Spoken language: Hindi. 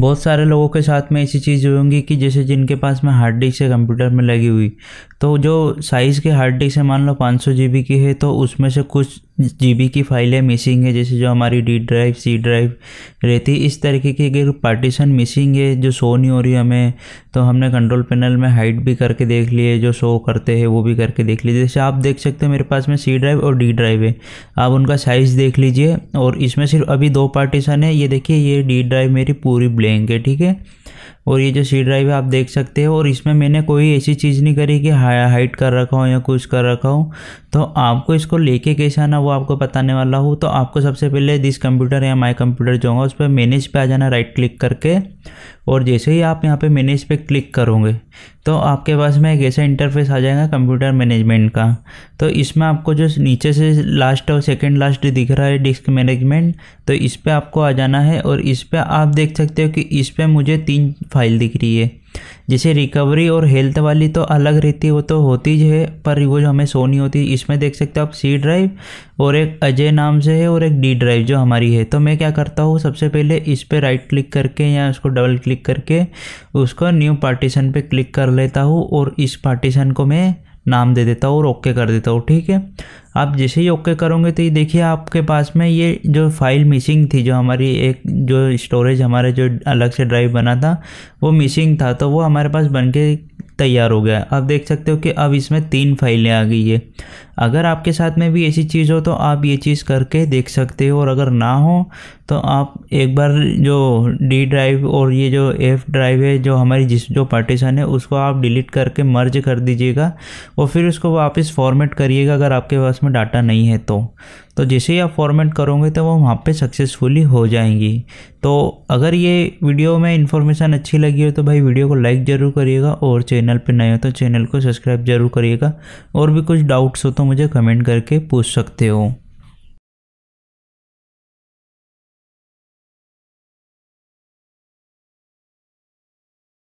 बहुत सारे लोगों के साथ में ऐसी चीज़ होंगी कि जैसे जिनके पास में हार्ड डिस्क है कंप्यूटर में लगी हुई तो जो साइज़ के हार्ड डिस्क है मान लो पाँच सौ जी बी की है तो उसमें से कुछ जीबी की फाइलें मिसिंग है जैसे जो हमारी डी ड्राइव सी ड्राइव रहती है इस तरीके की अगर पार्टीशन मिसिंग है जो शो नहीं हो रही हमें तो हमने कंट्रोल पैनल में हाइट भी करके देख लिए जो शो करते हैं वो भी करके देख लीजिए जैसे आप देख सकते हैं मेरे पास में सी ड्राइव और डी ड्राइव है आप उनका साइज़ देख लीजिए और इसमें सिर्फ अभी दो पार्टीशन है ये देखिए ये डी ड्राइव मेरी पूरी ब्लैंक है ठीक है और ये जो सी ड्राइव है आप देख सकते हो और इसमें मैंने कोई ऐसी चीज़ नहीं करी कि हाइट कर रखा हो या कुछ कर रखा हो तो आपको इसको लेके कैसे आना वो आपको बताने वाला हूँ तो आपको सबसे पहले दिस कंप्यूटर या माई कंप्यूटर जो होगा उस पर मैनेज पे आ जाना राइट क्लिक करके और जैसे ही आप यहाँ पे मैनेज पे क्लिक करोगे तो आपके पास में एक ऐसा इंटरफेस आ जाएगा कंप्यूटर मैनेजमेंट का तो इसमें आपको जो नीचे से लास्ट और सेकेंड लास्ट दिख रहा है डिस्क मैनेजमेंट तो इस पर आपको आ जाना है और इस पर आप देख सकते हो कि इस पर मुझे तीन फाइल दिख रही है जैसे रिकवरी और हेल्थ वाली तो अलग रहती है वो तो होती है पर वो जो हमें सोनी होती है इसमें देख सकते हो आप सी ड्राइव और एक अजय नाम से है और एक डी ड्राइव जो हमारी है तो मैं क्या करता हूँ सबसे पहले इस पर राइट क्लिक करके या उसको डबल क्लिक करके उसको न्यू पार्टीशन पर क्लिक कर लेता हूँ और इस पार्टीशन को मैं नाम दे देता हूँ और ओके कर देता हूँ ठीक है आप जैसे ही ओके करोगे तो ये देखिए आपके पास में ये जो फाइल मिसिंग थी जो हमारी एक जो स्टोरेज हमारे जो अलग से ड्राइव बना था वो मिसिंग था तो वो हमारे पास बन के तैयार हो गया है आप देख सकते हो कि अब इसमें तीन फाइलें आ गई है अगर आपके साथ में भी ऐसी चीज़ हो तो आप ये चीज़ करके देख सकते हो और अगर ना हो तो आप एक बार जो डी ड्राइव और ये जो एफ ड्राइव है जो हमारी जिस जो पार्टीशन है उसको आप डिलीट करके मर्ज कर दीजिएगा और फिर उसको वापस फॉर्मेट करिएगा अगर आपके पास में डाटा नहीं है तो तो जैसे ही आप फॉर्मेट करोगे तो वो वहाँ पे सक्सेसफुली हो जाएंगी तो अगर ये वीडियो में इन्फॉर्मेशन अच्छी लगी हो तो भाई वीडियो को लाइक ज़रूर करिएगा और चैनल पे नए हो तो चैनल को सब्सक्राइब ज़रूर करिएगा और भी कुछ डाउट्स हो तो मुझे कमेंट करके पूछ सकते हो